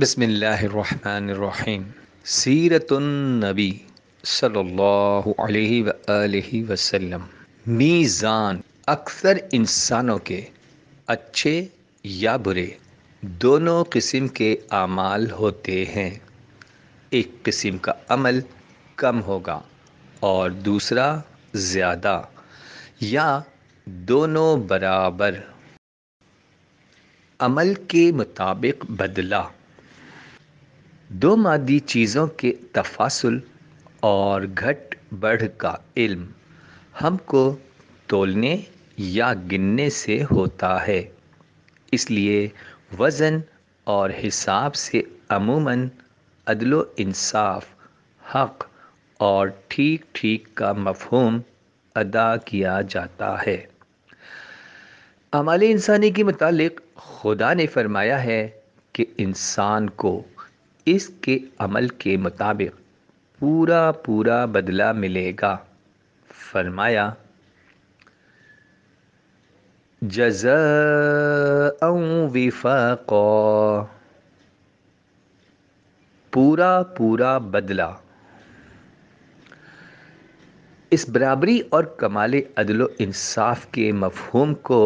बसमीम सीरतुलनबी सल्ला अलैहि मीज़ान अक्सर इंसानों के अच्छे या बुरे दोनों किस्म के अमाल होते हैं एक किस्म का अमल कम होगा और दूसरा ज़्यादा या दोनों बराबर अमल के मुताबिक बदला दो मादी चीज़ों के तफासुल और घट बढ़ का इल्म हमको तोलने या गिनने से होता है इसलिए वज़न और हिसाब से अमूमन अदलो इंसाफ हक और ठीक ठीक का मफहम अदा किया जाता है अमाल इंसानी के मतलब खुदा ने फरमाया है कि इंसान को इसके अमल के मुताबिक पूरा पूरा बदला मिलेगा फरमाया जज विफाक पूरा पूरा बदला इस बराबरी और कमाल अदल इंसाफ के मफहम को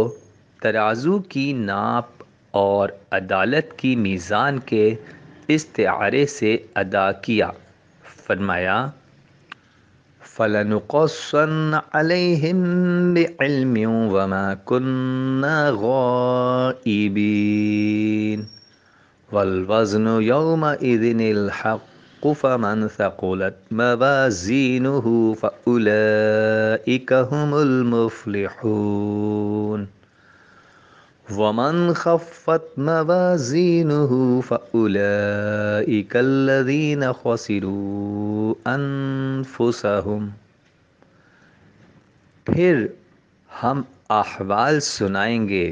तराजू की नाप और अदालत की मीज़ान के استعارے سے ادا کیا فرمایا فَلَنُقَصَّنَّ عَلَيْهِمْ بِعِلْمٍ وَمَا كُنَّا غَائِبِينَ وَالْوَزْنُ يومئذ الْحَقُّ فَمَنْ ثَقُلَتْ مَبَازِينُهُ فَأُولَئِكَ هُمُ الْمُفْلِحُونَ ومن خفت موازينه فأولئك الذين خسروا أنفسهم फिर हम अहवाल सुनाएंगे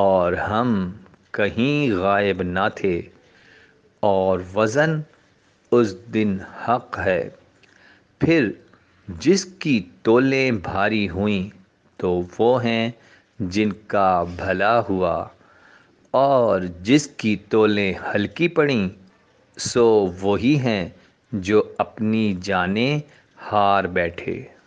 और हम कहीं गायब ना थे और वज़न उस दिन हक है फिर जिसकी तोलें भारी हुई तो वो हैं जिनका भला हुआ और जिसकी तोलें हल्की पड़ी सो वही हैं जो अपनी जाने हार बैठे